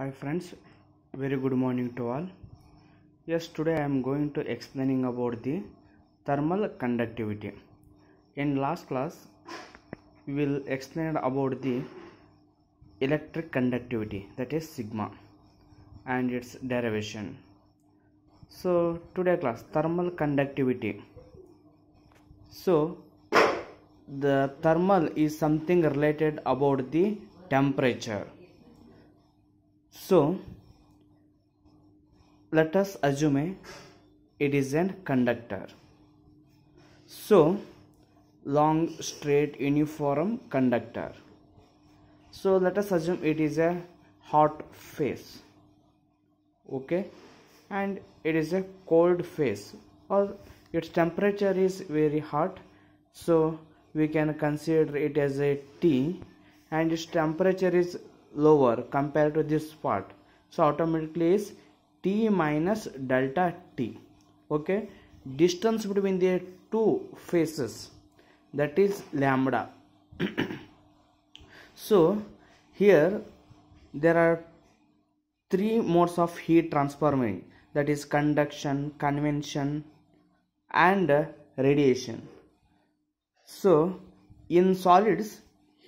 hi friends very good morning to all yes today i am going to explaining about the thermal conductivity in last class we will explain about the electric conductivity that is sigma and its derivation so today class thermal conductivity so the thermal is something related about the temperature so let us assume it is a conductor. So long straight uniform conductor. So let us assume it is a hot face. Okay and it is a cold face, or its temperature is very hot so we can consider it as a T and its temperature is lower compared to this part so automatically is t minus delta t okay distance between the two faces that is lambda so here there are three modes of heat transforming that is conduction convection and radiation so in solids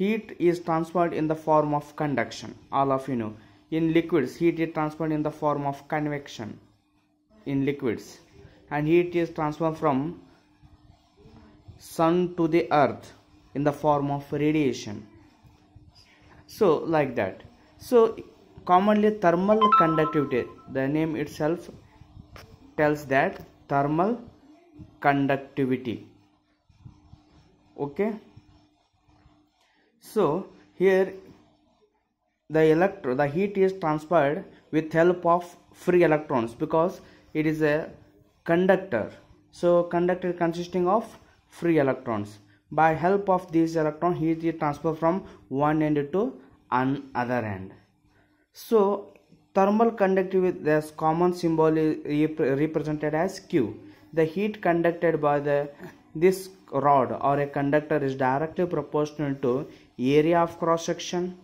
heat is transferred in the form of conduction all of you know in liquids heat is transferred in the form of convection in liquids and heat is transferred from sun to the earth in the form of radiation so like that so commonly thermal conductivity the name itself tells that thermal conductivity okay so here the electro the heat is transferred with help of free electrons because it is a conductor so conductor consisting of free electrons by help of these electron heat is transferred from one end to another end so thermal conductivity this common symbol is represented as q the heat conducted by the this rod or a conductor is directly proportional to area of cross section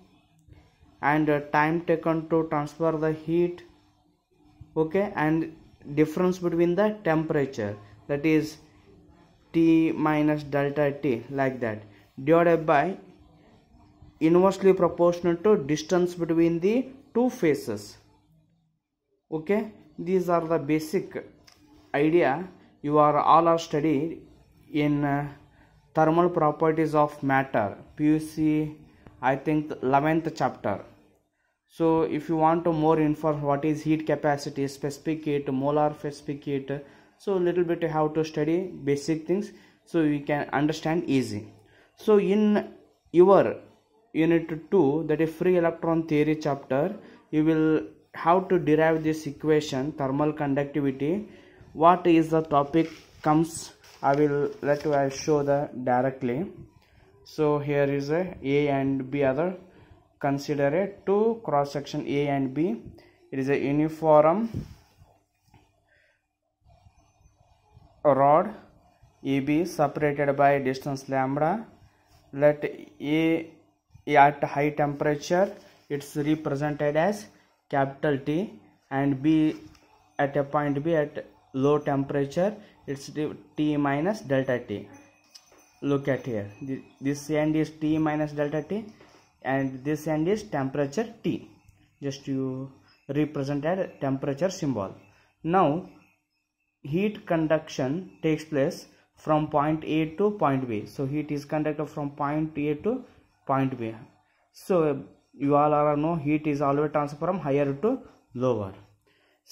and time taken to transfer the heat okay and difference between the temperature that is T minus delta T like that divided by inversely proportional to distance between the two faces okay these are the basic idea you are all are studied in uh, thermal properties of matter PUC I think 11th chapter so if you want to more info what is heat capacity specific heat molar specific heat so little bit how to study basic things so you can understand easy so in your unit 2 that is free electron theory chapter you will how to derive this equation thermal conductivity what is the topic comes I will let you I show the directly so here is a A and B other consider a two cross section A and B it is a uniform rod AB separated by distance lambda let A at high temperature it's represented as capital T and B at a point B at low temperature it's t minus delta t look at here this end is t minus delta t and this end is temperature t just you represented temperature symbol now heat conduction takes place from point a to point b so heat is conducted from point a to point b so you all are know heat is always transferred from higher to lower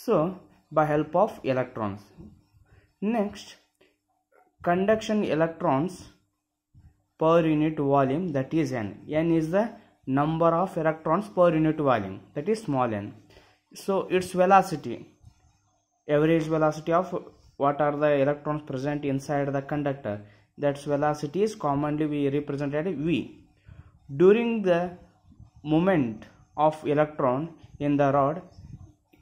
so by help of electrons Next, conduction electrons per unit volume that is n. n is the number of electrons per unit volume that is small n. So its velocity, average velocity of what are the electrons present inside the conductor that's velocity is commonly be represented v during the movement of electron in the rod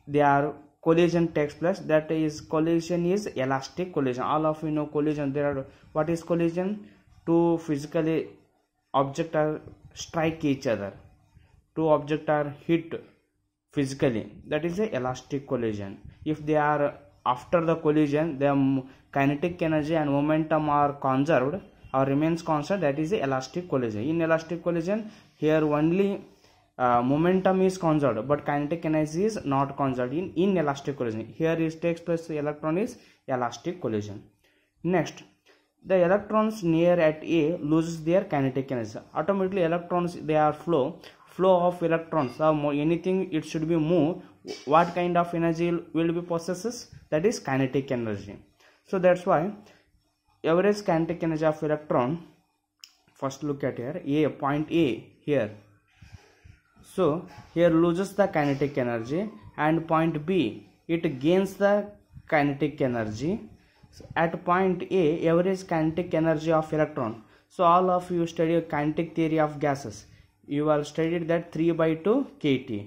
they are collision takes place that is collision is elastic collision all of you know collision there are what is collision two physically object are strike each other two object are hit physically that is a elastic collision if they are after the collision the kinetic energy and momentum are conserved or remains constant that is elastic collision in elastic collision here only uh, momentum is conserved but kinetic energy is not conserved in inelastic collision here is takes place electron is elastic collision next the electrons near at a loses their kinetic energy automatically electrons they are flow flow of electrons or more anything it should be moved what kind of energy will be possesses that is kinetic energy so that's why average kinetic energy of electron first look at here a point a here so here loses the kinetic energy and point b it gains the kinetic energy so at point a average kinetic energy of electron so all of you study kinetic theory of gases you have studied that 3 by 2 kt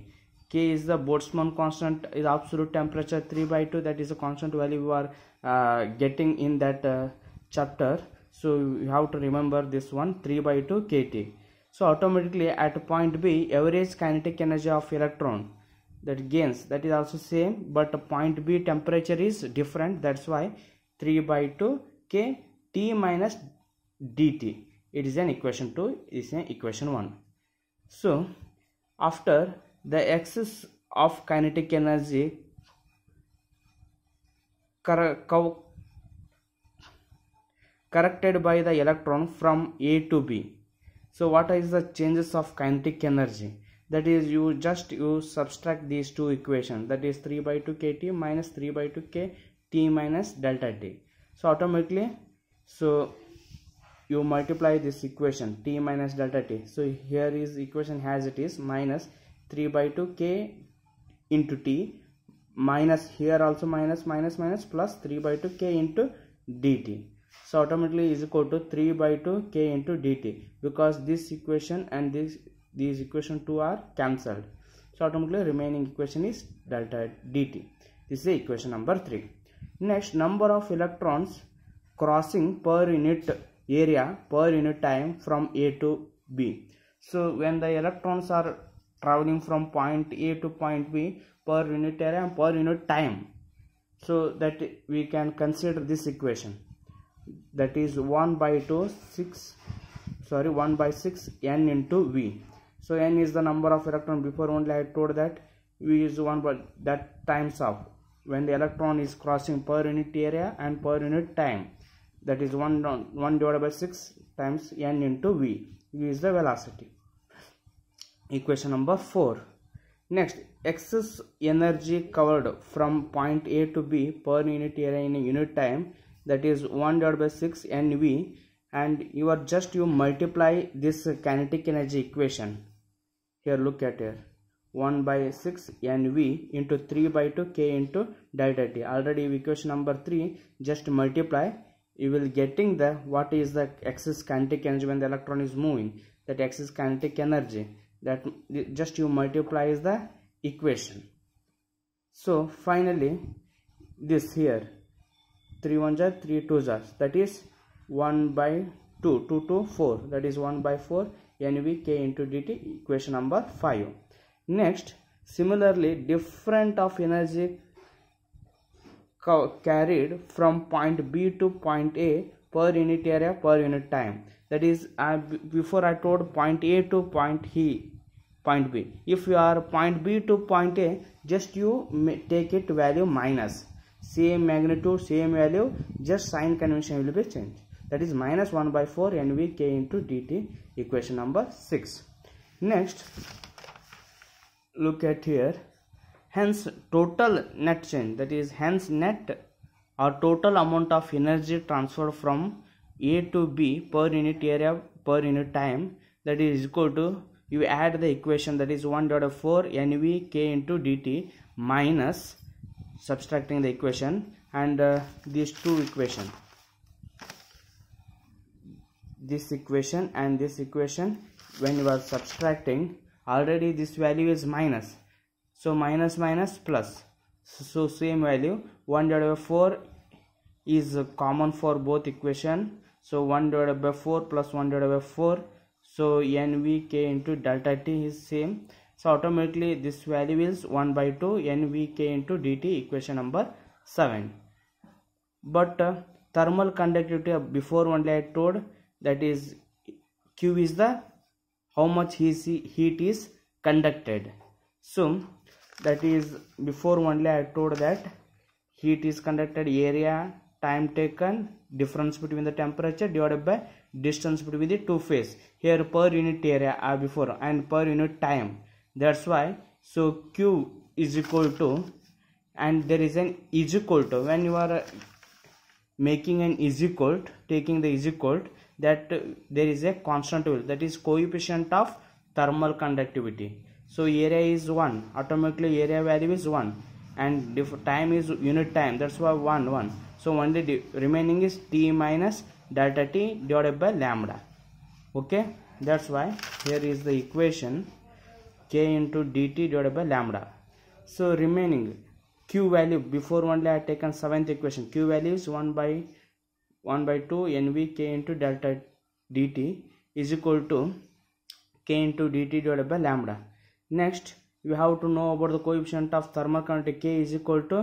k is the Boltzmann constant is absolute temperature 3 by 2 that is a constant value you are uh, getting in that uh, chapter so you have to remember this one 3 by 2 kt so automatically at point b average kinetic energy of electron that gains that is also same but point b temperature is different that's why 3 by 2 k t minus dt it is an equation 2 is an equation 1 so after the axis of kinetic energy corrected by the electron from a to b so what is the changes of kinetic energy that is you just you subtract these two equations that is 3 by 2 kt minus 3 by 2 k t minus delta t so automatically so you multiply this equation t minus delta t so here is equation as it is minus 3 by 2 k into t minus here also minus minus minus plus 3 by 2 k into dt so automatically is equal to 3 by 2 k into dt because this equation and this these equation 2 are cancelled so automatically remaining equation is delta dt this is equation number 3 next number of electrons crossing per unit area per unit time from a to b so when the electrons are traveling from point a to point b per unit area and per unit time so that we can consider this equation that is 1 by 2 6 sorry 1 by 6 n into v so n is the number of electron before only i told that v is 1 but that times of when the electron is crossing per unit area and per unit time that is 1 1 divided by 6 times n into v v is the velocity equation number 4 next excess energy covered from point a to b per unit area in a unit time that is 1 divided by 6 NV and you are just you multiply this kinetic energy equation here look at here 1 by 6 NV into 3 by 2 K into delta T already equation number 3 just multiply you will getting the what is the excess kinetic energy when the electron is moving that excess kinetic energy that just you multiply is the equation so finally this here 3 1 are 3 2 are that is 1 by 2 2 to 4 that is 1 by 4 nv k into dt equation number 5 next similarly different of energy carried from point b to point a per unit area per unit time that is I, before i told point a to point he point b if you are point b to point a just you take it value minus same magnitude same value just sign convention will be changed that is minus 1 by 4 nvk into dt equation number 6 next look at here hence total net change that is hence net or total amount of energy transferred from a to b per unit area per unit time that is equal to you add the equation that one is 1.4 nv k into dt minus subtracting the equation and uh, these two equation this equation and this equation when you are subtracting already this value is minus so minus minus plus so same value 1 divided by 4 is common for both equation so 1 divided by 4 plus 1 divided by 4 so nvk into delta t is same so automatically this value is 1 by 2 nvk into dt equation number 7. But uh, thermal conductivity before only I told that is Q is the how much heat is conducted. So that is before only I told that heat is conducted area time taken difference between the temperature divided by distance between the two phase here per unit area are uh, before and per unit time that's why so q is equal to and there is an is equal to when you are uh, making an is equal to, taking the is equal to, that uh, there is a constant value that is coefficient of thermal conductivity so area is 1 automatically area value is 1 and if time is unit time that's why 1 1 so only remaining is t minus delta t divided by lambda okay that's why here is the equation k into dt divided by lambda so remaining q value before only i have taken seventh equation q value is 1 by 1 by 2 nv k into delta dt is equal to k into dt divided by lambda next you have to know about the coefficient of thermal conductivity k is equal to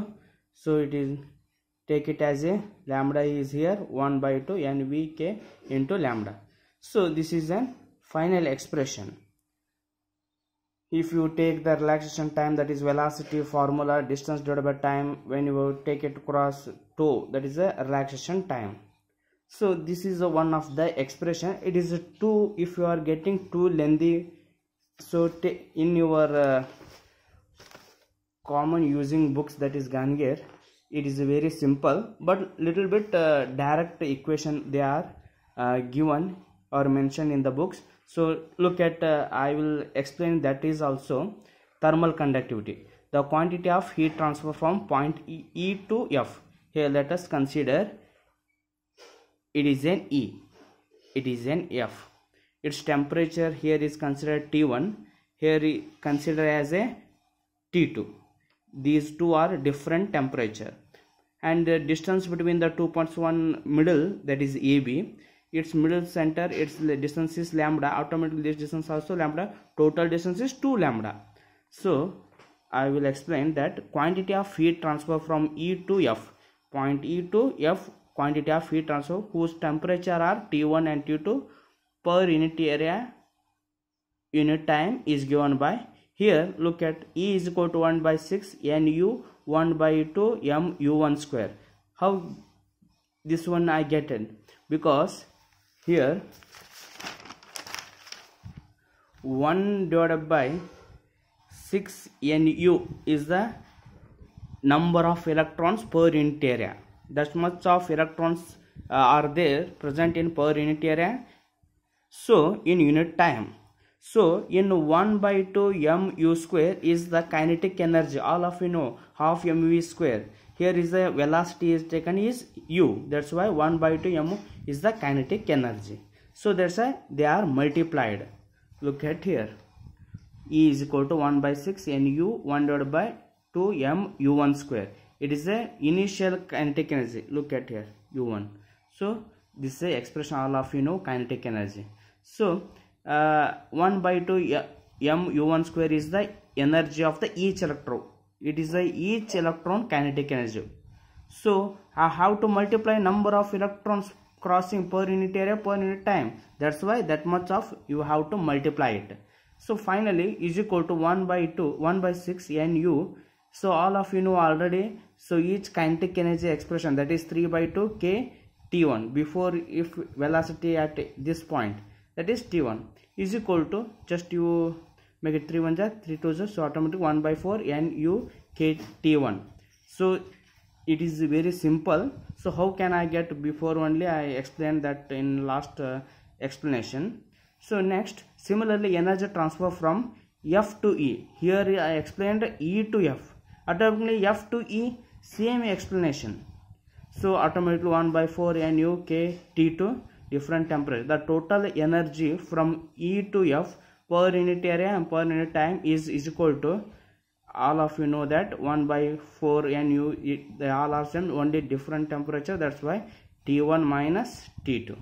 so it is take it as a lambda is here 1 by 2 nv k into lambda so this is an final expression if you take the relaxation time that is velocity formula distance divided by time when you take it across 2 that is a relaxation time so this is one of the expression it is is two. if you are getting too lengthy so in your uh, common using books that is Gangier it is very simple but little bit uh, direct equation they are uh, given or mentioned in the books so look at uh, i will explain that is also thermal conductivity the quantity of heat transfer from point e, e to f here let us consider it is an e it is an f its temperature here is considered T1 here consider as a T2 these two are different temperature and the uh, distance between the two points one middle that is AB its middle center its distance is lambda automatically this distance also lambda total distance is 2 lambda so i will explain that quantity of heat transfer from e to f point e to f quantity of heat transfer whose temperature are T1 and T2 per unit area unit time is given by here look at E is equal to 1 by 6 NU 1 by 2 MU1 square how this one I get it because here 1 divided by 6 nu is the number of electrons per unit area that much of electrons uh, are there present in per unit area so in unit time so in 1 by 2 mu square is the kinetic energy all of you know half mu square here is the velocity is taken is u that's why 1 by 2 m is the kinetic energy so that's why they are multiplied look at here e is equal to 1 by 6 nu 1 divided by 2 m u1 square it is the initial kinetic energy look at here u1 so this is expression all of you know kinetic energy so uh, 1 by 2 m u1 square is the energy of the each electron it is a each electron kinetic energy so I how to multiply number of electrons crossing per unit area per unit time that's why that much of you have to multiply it so finally is equal to 1 by 2 1 by 6 nu so all of you know already so each kinetic energy expression that is 3 by 2 k t1 before if velocity at this point that is t1 is equal to just you make it 3 1 3 2 0 so automatic 1 by 4 n u k t 1 so it is very simple so how can i get before only i explained that in last uh, explanation so next similarly energy transfer from f to e here i explained e to f automatically f to e same explanation so automatically 1 by 4 U K T two to different temperature the total energy from e to f per unit area and per unit time is, is equal to all of you know that 1 by 4 nu it, they all are same only different temperature that's why t1 minus t2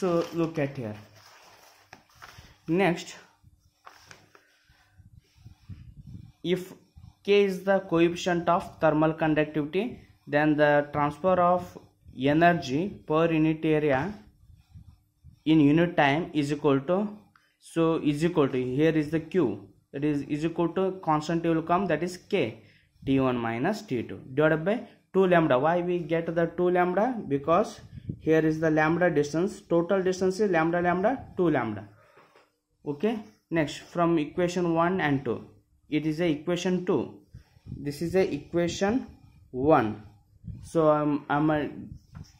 so look at here next if k is the coefficient of thermal conductivity then the transfer of energy per unit area in unit time is equal to so is equal to here is the q that is is equal to constant will come that is k t1 minus t2 divided by 2 lambda why we get the 2 lambda because here is the lambda distance total distance is lambda lambda 2 lambda okay next from equation 1 and 2 it is a equation 2 this is a equation 1 so um, i'm a,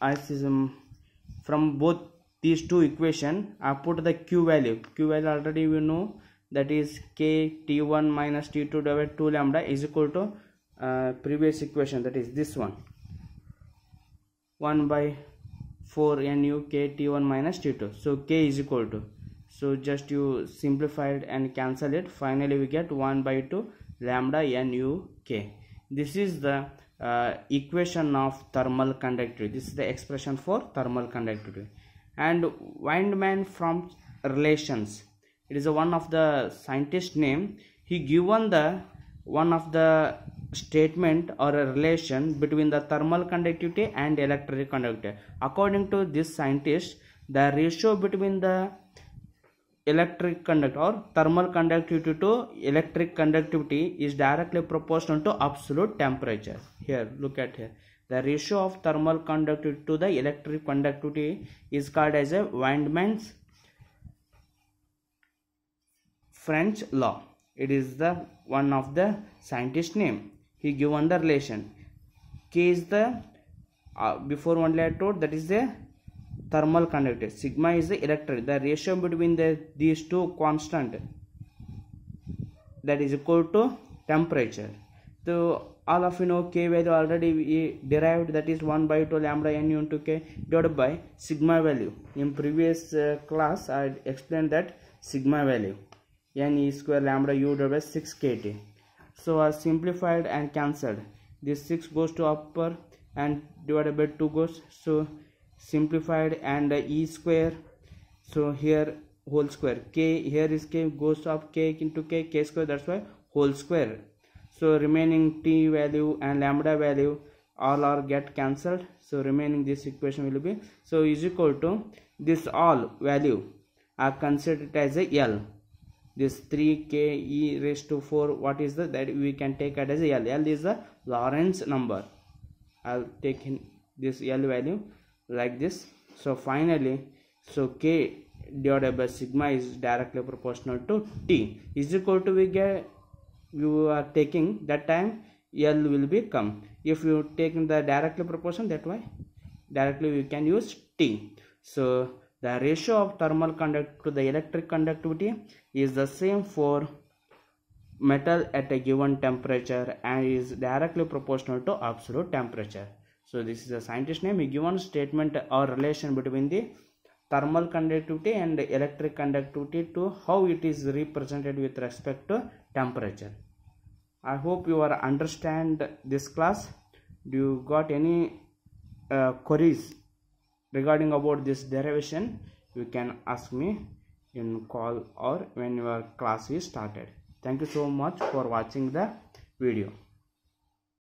I, um, from both these two equation I put the q value q value already we know that is k t1 minus t2 divided 2 lambda is equal to uh, previous equation that is this one 1 by 4 nu k t1 minus t2 so k is equal to so just you simplify it and cancel it finally we get 1 by 2 lambda nu k this is the uh, equation of thermal conductivity this is the expression for thermal conductivity and Windman from relations it is one of the scientist name he given the one of the statement or a relation between the thermal conductivity and electric conductivity according to this scientist the ratio between the electric conduct or thermal conductivity to electric conductivity is directly proportional to absolute temperature here look at here the ratio of thermal conductivity to the electric conductivity is called as a Windman's French law. It is the one of the scientist name. He given the relation. K is the uh, before only I told that is the thermal conductivity. Sigma is the electric. The ratio between the these two constant that is equal to temperature. So all of you know k value already we derived that is 1 by 2 lambda n into k divided by sigma value. In previous uh, class I explained that sigma value n e square lambda u divided by 6 kt. So I simplified and cancelled. This 6 goes to upper and divided by 2 goes so simplified and uh, e square so here whole square k here is k goes up k into k k square that's why whole square so remaining t value and lambda value all are get cancelled so remaining this equation will be so is equal to this all value are considered as a l this 3k e raised to 4 what is the that we can take it as a l. L is the lorentz number i'll take in this l value like this so finally so k divided by sigma is directly proportional to t is equal to we get you are taking that time L will become if you take the directly proportion that way directly you can use T so the ratio of thermal conduct to the electric conductivity is the same for metal at a given temperature and is directly proportional to absolute temperature so this is a scientist name he given statement or relation between the thermal conductivity and electric conductivity to how it is represented with respect to temperature i hope you are understand this class do you got any uh, queries regarding about this derivation you can ask me in call or when your class is started thank you so much for watching the video